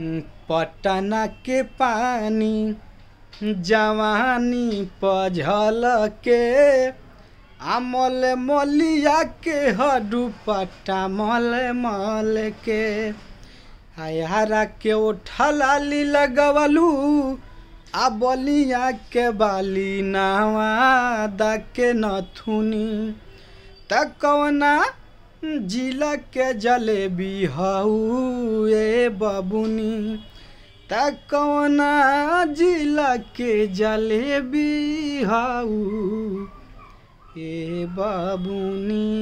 पटना के पानी जवानी पझल के अमल मलिया के हडुपट्टा मल मल के हयारा के उठलाली लीला आ बलिया के बाली नवा दा के नथुनी त कवना জিলাকে জলে বিহাউয়ে বাবুনি তাকাও না জিলাকে জলে বিহাউ এ বাবুনি